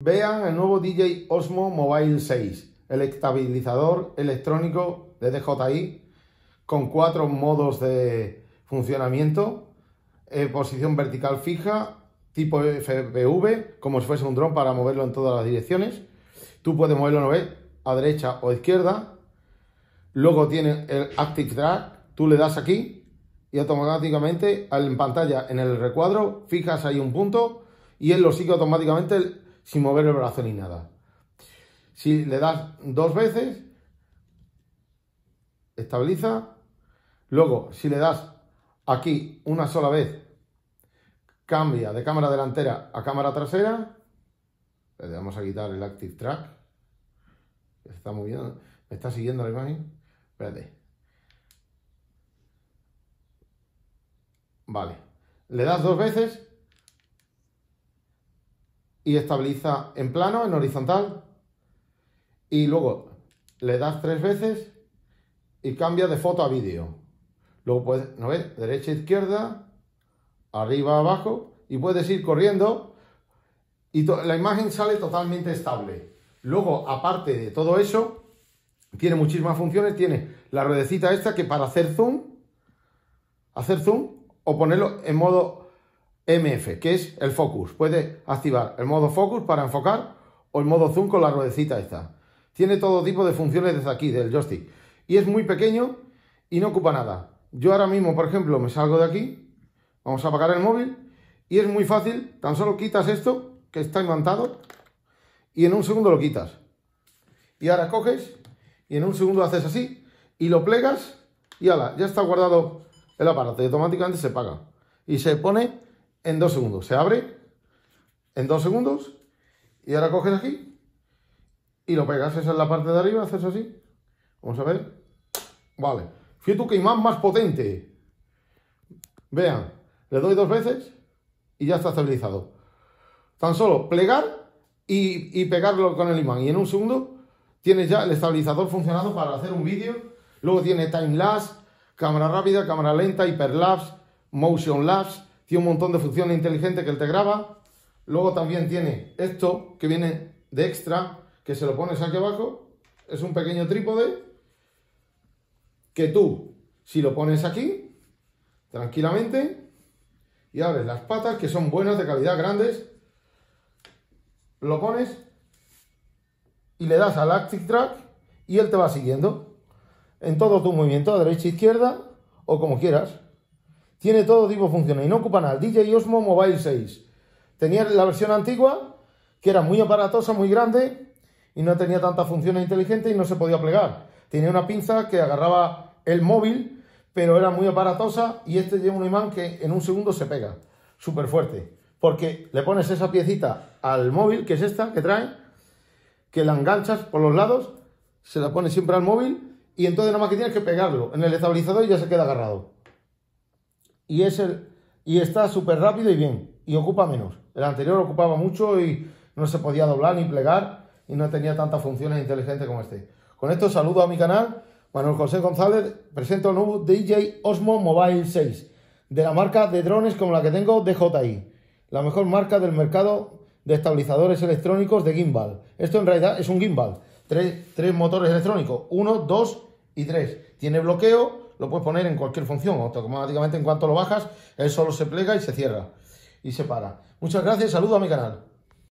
Vean el nuevo DJ Osmo Mobile 6, el estabilizador electrónico de DJI con cuatro modos de funcionamiento, eh, posición vertical fija, tipo FPV, como si fuese un dron para moverlo en todas las direcciones. Tú puedes moverlo a derecha o izquierda. Luego tiene el Active Drag, tú le das aquí y automáticamente en pantalla, en el recuadro, fijas ahí un punto y él lo sigue automáticamente sin mover el brazo ni nada. Si le das dos veces, estabiliza. Luego, si le das aquí una sola vez, cambia de cámara delantera a cámara trasera. Le vamos a quitar el Active Track. Está moviendo, Me está siguiendo la imagen. Espérate. Vale. Le das dos veces y estabiliza en plano, en horizontal. Y luego le das tres veces y cambia de foto a vídeo. Luego puedes, ¿no ves? Derecha, izquierda, arriba, abajo y puedes ir corriendo y la imagen sale totalmente estable. Luego, aparte de todo eso, tiene muchísimas funciones. Tiene la ruedecita esta que para hacer zoom, hacer zoom o ponerlo en modo MF, que es el focus. Puede activar el modo focus para enfocar o el modo zoom con la ruedecita esta. Tiene todo tipo de funciones desde aquí, del joystick. Y es muy pequeño y no ocupa nada. Yo ahora mismo, por ejemplo, me salgo de aquí, vamos a apagar el móvil y es muy fácil, tan solo quitas esto que está imantado y en un segundo lo quitas. Y ahora coges y en un segundo haces así y lo plegas y ala, ya está guardado el aparato y automáticamente se apaga. Y se pone en dos segundos. Se abre en dos segundos y ahora coges aquí y lo pegas. Esa es la parte de arriba, haces así. Vamos a ver. Vale. Fíjate que imán más potente. Vean, le doy dos veces y ya está estabilizado. Tan solo plegar y, pegarlo con el imán. Y en un segundo tienes ya el estabilizador funcionando para hacer un vídeo. Luego tiene time lapse, cámara rápida, cámara lenta, hiperlapse, motion lapse tiene un montón de funciones inteligentes que él te graba. Luego también tiene esto que viene de extra, que se lo pones aquí abajo. Es un pequeño trípode que tú, si lo pones aquí, tranquilamente, y abres las patas, que son buenas, de calidad, grandes, lo pones y le das al Active Track y él te va siguiendo en todo tu movimiento, a derecha, izquierda o como quieras. Tiene todo tipo de funciones y no ocupa nada. DJ Osmo Mobile 6. Tenía la versión antigua, que era muy aparatosa, muy grande, y no tenía tantas funciones inteligentes y no se podía plegar. Tenía una pinza que agarraba el móvil, pero era muy aparatosa y este lleva un imán que en un segundo se pega, súper fuerte. Porque le pones esa piecita al móvil, que es esta que trae, que la enganchas por los lados, se la pones siempre al móvil y entonces nada más que tienes que pegarlo en el estabilizador y ya se queda agarrado y, es el, y está súper rápido y bien, y ocupa menos. El anterior ocupaba mucho y no se podía doblar ni plegar y no tenía tantas funciones inteligentes como este. Con esto saludo a mi canal, Manuel José González, presento el nuevo DJ Osmo Mobile 6, de la marca de drones como la que tengo DJI, la mejor marca del mercado de estabilizadores electrónicos de gimbal. Esto en realidad es un gimbal, tres motores electrónicos, uno, dos y tres. Tiene bloqueo, lo puedes poner en cualquier función. Automáticamente en cuanto lo bajas, él solo se plega y se cierra y se para. Muchas gracias, saludo a mi canal.